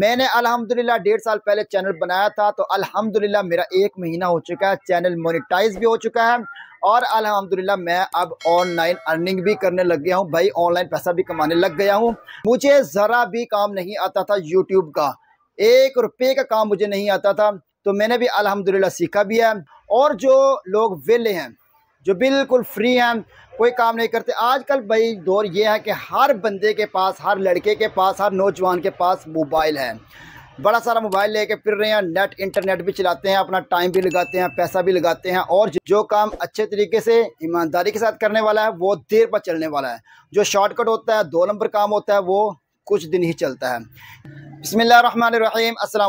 मैंने अल्हम्दुलिल्लाह डेढ़ साल पहले चैनल बनाया था तो अल्हम्दुलिल्लाह मेरा एक महीना हो चुका है चैनल मोनिटाइज भी हो चुका है और अल्हम्दुलिल्लाह मैं अब ऑनलाइन अर्निंग भी करने लग गया हूँ भाई ऑनलाइन पैसा भी कमाने लग गया हूँ मुझे ज़रा भी काम नहीं आता था यूट्यूब का एक रुपये का काम मुझे नहीं आता था तो मैंने भी अलहमदिल्ला सीखा भी है और जो लोग वेले हैं जो बिल्कुल फ्री हैं कोई काम नहीं करते आजकल भाई दौर ये है कि हर बंदे के पास हर लड़के के पास हर नौजवान के पास मोबाइल है बड़ा सारा मोबाइल लेके फिर रहे हैं नेट इंटरनेट भी चलाते हैं अपना टाइम भी लगाते हैं पैसा भी लगाते हैं और जो काम अच्छे तरीके से ईमानदारी के साथ करने वाला है वो देर पर चलने वाला है जो शॉर्टकट होता है दो नंबर काम होता है वो कुछ दिन ही चलता है बसमिल रिम्स असल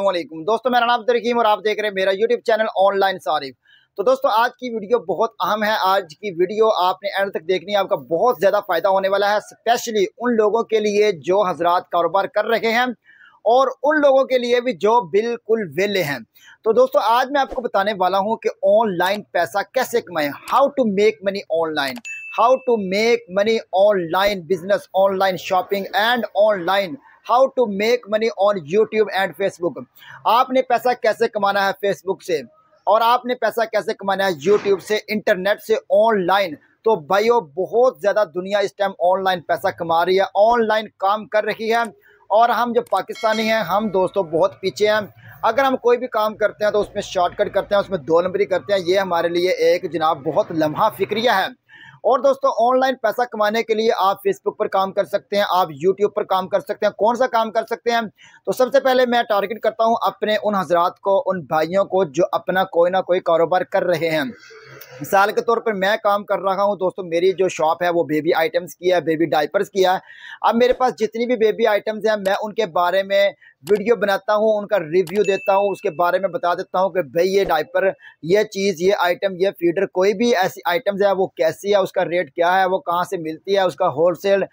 दोस्तों मेरा नाम तरकीम और आप देख रहे हैं मेरा यूट्यूब चैनल ऑनलाइन सारिफ तो दोस्तों आज की वीडियो बहुत अहम है आज की वीडियो आपने एंड तक देखनी है आपका बहुत ज़्यादा फ़ायदा होने वाला है स्पेशली उन लोगों के लिए जो हजरात कारोबार कर रहे हैं और उन लोगों के लिए भी जो बिल्कुल वेले हैं तो दोस्तों आज मैं आपको बताने वाला हूं कि ऑनलाइन पैसा कैसे कमाएं how to make money online how to make money online business online shopping and online how to make money on YouTube and Facebook आपने पैसा कैसे कमाना है फेसबुक से और आपने पैसा कैसे कमाना है यूट्यूब से इंटरनेट से ऑनलाइन तो भाइयों बहुत ज़्यादा दुनिया इस टाइम ऑनलाइन पैसा कमा रही है ऑनलाइन काम कर रही है और हम जो पाकिस्तानी हैं हम दोस्तों बहुत पीछे हैं अगर हम कोई भी काम करते हैं तो उसमें शॉर्टकट करते हैं उसमें दो नंबरी करते हैं ये हमारे लिए एक जनाब बहुत लम्हा फिक्रिया है और दोस्तों ऑनलाइन पैसा कमाने के लिए आप फेसबुक पर काम कर सकते हैं आप यूट्यूब पर काम कर सकते हैं कौन सा काम कर सकते हैं तो सबसे पहले मैं टारगेट करता हूँ अपने उन हजरात को उन भाइयों को जो अपना कोई ना कोई कारोबार कर रहे हैं मिसाल के तौर पर मैं काम कर रहा हूँ दोस्तों मेरी जो शॉप है वो बेबी आइटम्स की है बेबी डाइपर्स की है अब मेरे पास जितनी भी बेबी आइटम्स हैं मैं उनके बारे में वीडियो बनाता हूँ उनका रिव्यू देता हूँ उसके बारे में बता देता हूँ कि भाई ये डाइपर ये चीज़ ये आइटम ये फीडर कोई भी ऐसी आइटम्स है वो कैसी है उसका रेट क्या है वो कहाँ से मिलती है उसका होलसेल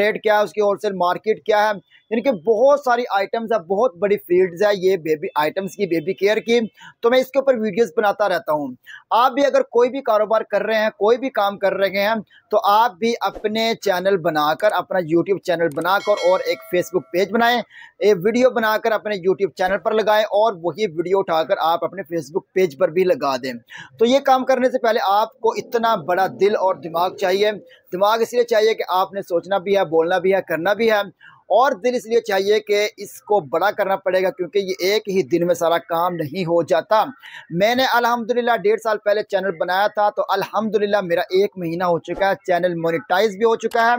रेट क्या है उसकी होलसेल मार्केट क्या है इनके बहुत सारी आइटम्स है बहुत बड़ी फील्ड्स है ये बेबी आइटम्स की बेबी केयर की तो मैं इसके ऊपर वीडियोस बनाता रहता हूँ आप भी अगर कोई भी कारोबार कर रहे हैं कोई भी काम कर रहे हैं तो आप भी अपने चैनल बनाकर अपना यूट्यूब चैनल बनाकर और एक फेसबुक पेज बनाएं एक वीडियो बना बनाकर अपने YouTube चैनल पर लगाएं और वही वीडियो उठाकर आप अपने Facebook पेज पर भी लगा दें तो ये काम करने से पहले आपको इतना बड़ा दिल और दिमाग चाहिए दिमाग इसलिए चाहिए कि आपने सोचना भी है बोलना भी है करना भी है और दिल इसलिए चाहिए कि इसको बड़ा करना पड़ेगा क्योंकि ये एक ही दिन में सारा काम नहीं हो जाता मैंने अल्हम्दुलिल्लाह डेढ़ साल पहले चैनल बनाया था तो अल्हम्दुलिल्लाह मेरा एक महीना हो चुका है चैनल मोनिटाइज भी हो चुका है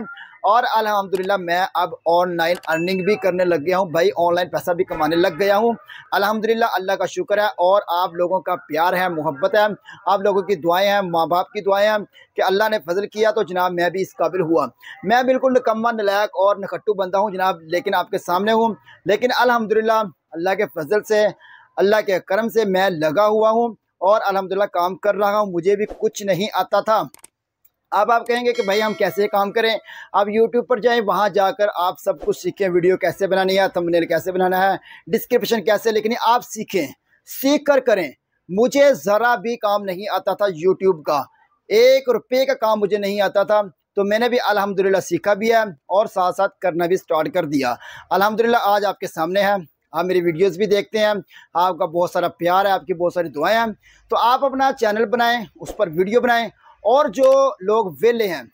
और अलहमदिल्ला मैं अब ऑनलाइन अर्निंग भी करने लग गया हूँ भाई ऑनलाइन पैसा भी कमाने लग गया हूँ अलहमदिल्ला अल्लाह का शुक्र है और आप लोगों का प्यार है मोहब्बत है आप लोगों की दुआएँ हैं माँ बाप की दुआएँ हैं कि अल्लाह ने फजल किया तो जनाब मैं भी इस काबिल हुआ मैं बिल्कुल निकम्मा नलायक और नखट्टू बंदा हूँ जनाब लेकिन आपके सामने हूँ लेकिन अलहमदिल्ला अल्लाह के फजल से अल्लाह के करम से मैं लगा हुआ हूँ और अलहमदिल्ला काम कर रहा हूँ मुझे भी कुछ नहीं आता था अब आप कहेंगे कि भाई हम कैसे काम करें आप यूट्यूब पर जाएं वहाँ जाकर आप सब कुछ सीखें वीडियो कैसे बनानी है थंबनेल कैसे बनाना है डिस्क्रिप्शन कैसे लिखनी आप सीखें सीख कर करें मुझे ज़रा भी काम नहीं आता था यूट्यूब का एक रुपये का काम मुझे नहीं आता था तो मैंने भी अलहमदिल्ला सीखा भी है और साथ साथ करना भी स्टार्ट कर दिया अलहमदिल्ला आज आपके सामने है आप मेरी वीडियोस भी देखते हैं आपका बहुत सारा प्यार है आपकी बहुत सारी दुआएं हैं तो आप अपना चैनल बनाएं उस पर वीडियो बनाएं और जो लोग वेले हैं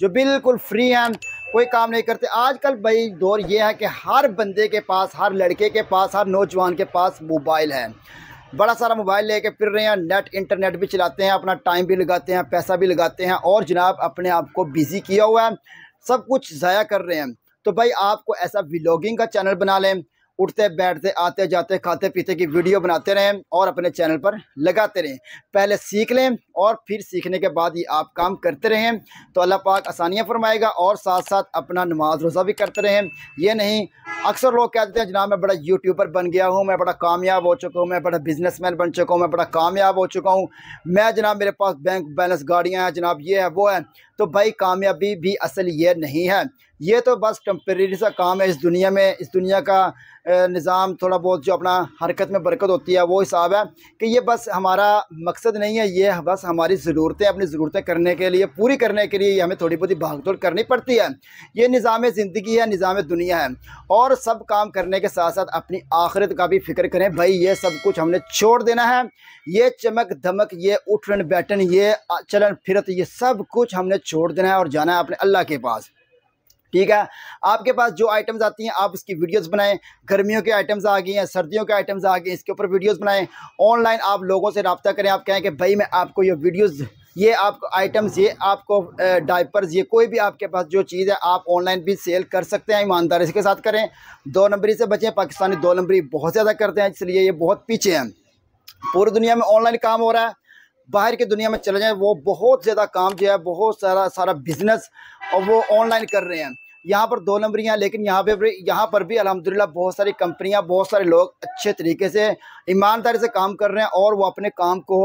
जो बिल्कुल फ्री हैं कोई काम नहीं करते आजकल भाई दौर ये है कि हर बंदे के पास हर लड़के के पास हर नौजवान के पास मोबाइल है बड़ा सारा मोबाइल लेके फिर रहे हैं नेट इंटरनेट भी चलाते हैं अपना टाइम भी लगाते हैं पैसा भी लगाते हैं और जनाब अपने आप को बिज़ी किया हुआ है सब कुछ ज़ाया कर रहे हैं तो भाई आपको ऐसा व्लॉगिंग का चैनल बना लें उठते बैठते आते जाते खाते पीते की वीडियो बनाते रहें और अपने चैनल पर लगाते रहें पहले सीख लें और फिर सीखने के बाद ही आप काम करते रहें तो अल्लाह पाक आसानियाँ फरमाएगा और साथ साथ अपना नमाज रोज़ा भी करते रहें ये नहीं अक्सर लोग कहते हैं जनाब मैं बड़ा यूट्यूबर बन गया हूँ मैं बड़ा कामयाब हो चुका हूँ मैं बड़ा मैन बन चुका हूँ मैं बड़ा कामयाब हो चुका हूँ मैं जनाब मेरे पास बैंक बैलेंस गाड़ियाँ हैं जनाब ये है वो है तो भाई कामयाबी भी असल ये नहीं है ये तो बस टम्प्रेरी सा काम है इस दुनिया में इस दुनिया का निज़ाम थोड़ा बहुत जो अपना हरकत में बरकत होती है वो हिसाब है कि ये बस हमारा मकसद नहीं है ये बस हमारी ज़रूरतें अपनी ज़रूरतें करने के लिए पूरी करने के लिए हमें थोड़ी बहुत भाग दौड़ करनी पड़ती है ये निज़ाम ज़िंदगी है निज़ाम दुनिया है और सब काम करने के साथ साथ अपनी आखिरत का भी फिक्र करें भाई ये सब कुछ हमने छोड़ देना है ये चमक धमक ये उठन बैठन ये चलन फिरत ये सब कुछ हमने छोड़ देना है और जाना है अपने अल्लाह के पास ठीक है आपके पास जो आइटम्स आती हैं आप उसकी वीडियोस बनाएं गर्मियों के आइटम्स आ गए हैं सर्दियों के आइटम्स आ गए हैं इसके ऊपर वीडियोस बनाएं ऑनलाइन आप लोगों से रबता करें आप कहें कि भाई मैं आपको ये वीडियोस ये आपको आइटम्स ये आपको डाइपर्स ये कोई भी आपके पास जो चीज़ है आप ऑनलाइन भी सेल कर सकते हैं ईमानदारी के साथ करें दो नंबरी से बचें पाकिस्तानी दो नंबरी बहुत ज़्यादा करते हैं इसलिए ये बहुत पीछे हैं पूरी दुनिया में ऑनलाइन काम हो रहा है बाहर की दुनिया में चले जाएं वो बहुत ज़्यादा काम जो है बहुत सारा सारा बिजनेस और वो ऑनलाइन कर रहे हैं यहाँ पर दो नंबरियाँ लेकिन यहाँ पे यहाँ पर भी अलहमदिल्ला बहुत सारी कंपनियाँ बहुत सारे लोग अच्छे तरीके से ईमानदारी से काम कर रहे हैं और वो अपने काम को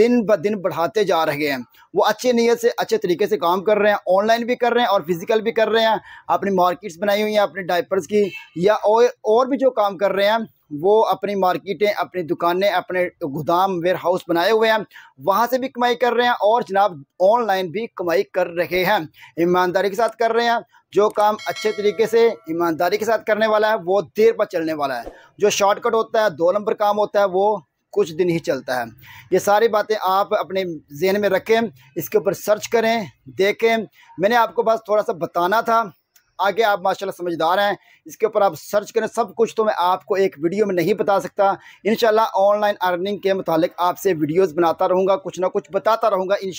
दिन ब दिन बढ़ाते जा रहे हैं वो अच्छी नीयत से अच्छे तरीके से काम कर रहे हैं ऑनलाइन भी कर रहे हैं और फिज़िकल भी कर रहे हैं अपनी मार्केट्स बनाई हुई हैं अपने डाइपर्स की या और, और भी जो काम कर रहे हैं वो अपनी मार्केटें अपनी दुकानें अपने गोदाम वेयर हाउस बनाए हुए हैं वहाँ से भी कमाई कर रहे हैं और जनाब ऑनलाइन भी कमाई कर रहे हैं ईमानदारी के साथ कर रहे हैं जो काम अच्छे तरीके से ईमानदारी के साथ करने वाला है वो देर पर चलने वाला है जो शॉर्टकट होता है दो नंबर काम होता है वो कुछ दिन ही चलता है ये सारी बातें आप अपने जहन में रखें इसके ऊपर सर्च करें देखें मैंने आपको बस थोड़ा सा बताना था आगे आप माशाल्लाह समझदार हैं इसके ऊपर आप सर्च करें सब कुछ तो मैं आपको एक वीडियो में नहीं बता सकता इन ऑनलाइन अर्निंग के मुतालिक आपसे वीडियोस बनाता रहूँगा कुछ ना कुछ बताता रहूँगा इन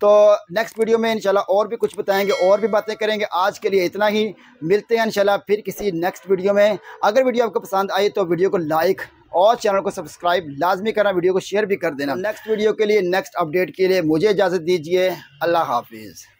तो नेक्स्ट वीडियो में इन और भी कुछ बताएँगे और भी बातें करेंगे आज के लिए इतना ही मिलते हैं इन फिर किसी नेक्स्ट वीडियो में अगर वीडियो आपको पसंद आई तो वीडियो को लाइक और चैनल को सब्सक्राइब लाजमी करना वीडियो को शेयर भी कर देना नेक्स्ट वीडियो के लिए नेक्स्ट अपडेट के लिए मुझे इजाज़त दीजिए अल्लाह हाफिज़